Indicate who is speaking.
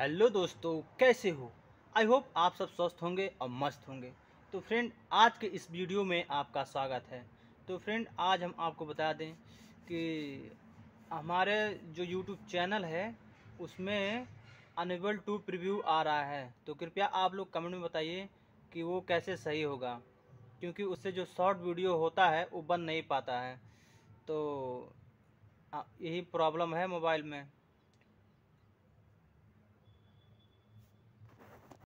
Speaker 1: hello दोस्तों कैसे हो आई होप आप सब स्वस्थ होंगे और मस्त होंगे तो फ्रेंड आज के इस वीडियो में आपका स्वागत है तो फ्रेंड आज हम आपको बता दें कि हमारे जो यूट्यूब चैनल है उसमें अनेबल टू प्रीव्यू आ रहा है तो कृपया आप लोग कमेंट में बताइए कि वो कैसे सही होगा क्योंकि उससे जो शॉर्ट वीडियो होता है वो बन नहीं पाता है तो यही प्रॉब्लम है मोबाइल में